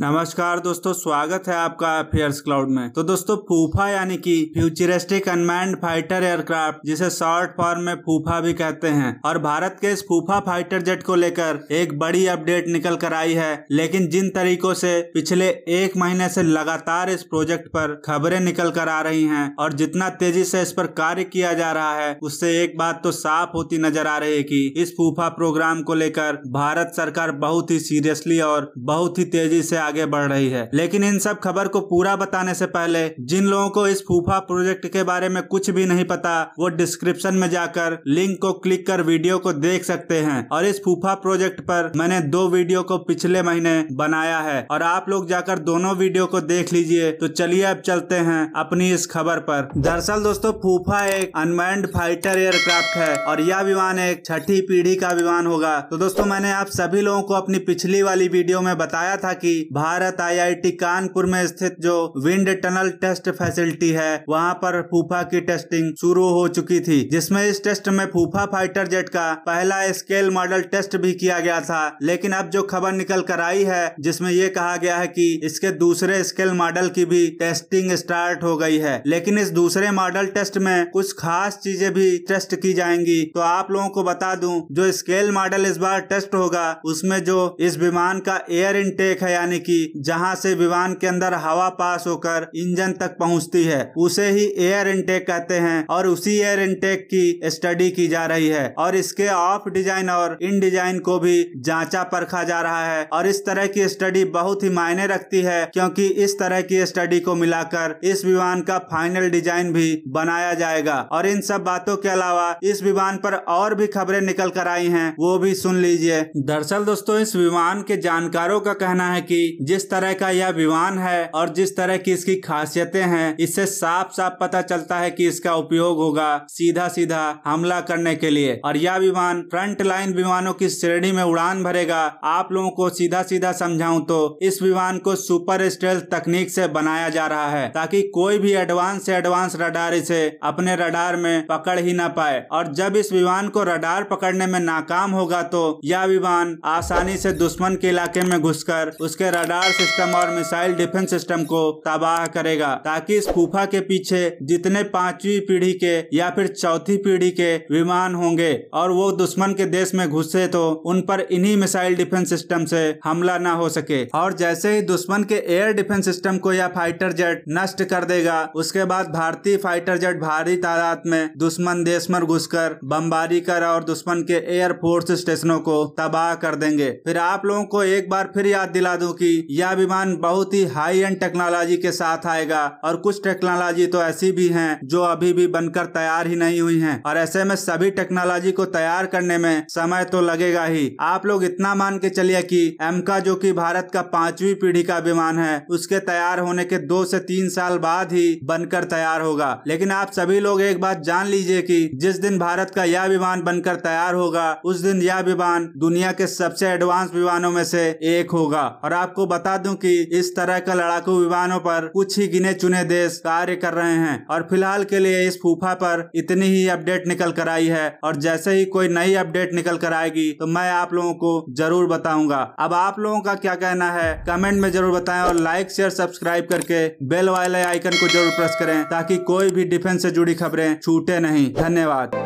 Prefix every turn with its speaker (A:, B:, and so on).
A: नमस्कार दोस्तों स्वागत है आपका अफेयर्स क्लाउड में तो दोस्तों फूफा यानी कि फ्यूचरिस्टिक अनमैंड फाइटर एयरक्राफ्ट जिसे शॉर्ट फॉर्म में फूफा भी कहते हैं और भारत के इस फूफा फाइटर जेट को लेकर एक बड़ी अपडेट निकल कर आई है लेकिन जिन तरीकों से पिछले एक महीने से लगातार इस प्रोजेक्ट पर खबरें निकल कर आ रही है और जितना तेजी से इस पर कार्य किया जा रहा है उससे एक बात तो साफ होती नजर आ रही है की इस फूफा प्रोग्राम को लेकर भारत सरकार बहुत ही सीरियसली और बहुत ही तेजी से आगे बढ़ रही है लेकिन इन सब खबर को पूरा बताने से पहले जिन लोगों को इस फूफा प्रोजेक्ट के बारे में कुछ भी नहीं पता वो डिस्क्रिप्शन में जाकर लिंक को क्लिक कर वीडियो को देख सकते हैं और इस फूफा प्रोजेक्ट पर मैंने दो वीडियो को पिछले महीने बनाया है और आप लोग जाकर दोनों वीडियो को देख लीजिए तो चलिए अब चलते हैं अपनी इस खबर पर दरअसल दोस्तों फूफा एक अनमैंड फाइटर एयरक्राफ्ट है और यह विमान एक छठी पीढ़ी का विमान होगा तो दोस्तों मैंने आप सभी लोगों को अपनी पिछली वाली वीडियो में बताया था कि भारत आईआईटी कानपुर में स्थित जो विंड टनल टेस्ट फैसिलिटी है वहाँ पर फूफा की टेस्टिंग शुरू हो चुकी थी जिसमें इस टेस्ट में फूफा फाइटर जेट का पहला स्केल मॉडल टेस्ट भी किया गया था लेकिन अब जो खबर निकल कर आई है जिसमें ये कहा गया है कि इसके दूसरे स्केल मॉडल की भी टेस्टिंग स्टार्ट हो गई है लेकिन इस दूसरे मॉडल टेस्ट में कुछ खास चीजें भी टेस्ट की जाएंगी तो आप लोगों को बता दूं जो स्केल मॉडल इस बार टेस्ट होगा उसमें जो इस विमान का एयर इनटेक है यानी की जहां से विमान के अंदर हवा पास होकर इंजन तक पहुंचती है उसे ही एयर इनटेक कहते हैं और उसी एयर इनटेक की स्टडी की जा रही है और इसके ऑफ डिजाइन और इन डिजाइन को भी जांचा परखा जा रहा है और इस तरह की स्टडी बहुत ही मायने रखती है क्योंकि इस तरह की स्टडी को मिलाकर इस विमान का फाइनल डिजाइन भी बनाया जाएगा और इन सब बातों के अलावा इस विमान पर और भी खबरें निकल कर आई हैं वो भी सुन लीजिए दरअसल दोस्तों इस विमान के जानकारों का कहना है कि जिस तरह का यह विमान है और जिस तरह की इसकी खासियतें हैं इससे साफ साफ पता चलता है कि इसका उपयोग होगा सीधा सीधा हमला करने के लिए और यह विमान फ्रंट लाइन विमानों की श्रेणी में उड़ान भरेगा आप लोगों को सीधा सीधा समझाऊं तो इस विमान को सुपर स्टेल तकनीक से बनाया जा रहा है ताकि कोई भी एडवांस से एडवांस रडार इसे अपने रडार में पकड़ ही ना पाए और जब इस विमान को रडार पकड़ने में नाकाम होगा तो यह विमान आसानी से दुश्मन के इलाके में घुसकर उसके रडार रडार सिस्टम और मिसाइल डिफेंस सिस्टम को तबाह करेगा ताकि इस फूफा के पीछे जितने पांचवी पीढ़ी के या फिर चौथी पीढ़ी के विमान होंगे और वो दुश्मन के देश में घुसे तो उन पर इन्हीं मिसाइल डिफेंस सिस्टम से हमला ना हो सके और जैसे ही दुश्मन के एयर डिफेंस सिस्टम को या फाइटर जेट नष्ट कर देगा उसके बाद भारतीय फाइटर जेट भारी तादाद में दुश्मन देश में कर बमबारी कर और दुश्मन के एयर फोर्स स्टेशनों को तबाह कर देंगे फिर आप लोगों को एक बार फिर याद दिला दूं कि क्योंकि यह विमान बहुत ही हाई एंड टेक्नोलॉजी के साथ आएगा और कुछ टेक्नोलॉजी तो ऐसी भी हैं जो अभी भी बनकर तैयार ही नहीं हुई हैं और ऐसे में सभी टेक्नोलॉजी को तैयार करने में समय तो लगेगा ही आप लोग इतना मान के चलिए कि एमका जो कि भारत का पांचवी पीढ़ी का विमान है उसके तैयार होने के दो से तीन साल बाद ही बनकर तैयार होगा लेकिन आप सभी लोग एक बात जान लीजिए कि जिस दिन भारत का यह विमान बनकर तैयार होगा उस दिन यह विमान दुनिया के सबसे एडवांस विमानों में से एक होगा और आप आपको बता दूं कि इस तरह के लड़ाकू विमानों पर कुछ ही गिने चुने देश कार्य कर रहे हैं और फिलहाल के लिए इस फूफा पर इतनी ही अपडेट निकल कर आई है और जैसे ही कोई नई अपडेट निकल कर आएगी तो मैं आप लोगों को जरूर बताऊंगा अब आप लोगों का क्या कहना है कमेंट में जरूर बताए और लाइक शेयर सब्सक्राइब करके बेल वाले आइकन को जरूर प्रेस करें ताकि कोई भी डिफेंस से जुड़ी खबरें छूटे नहीं धन्यवाद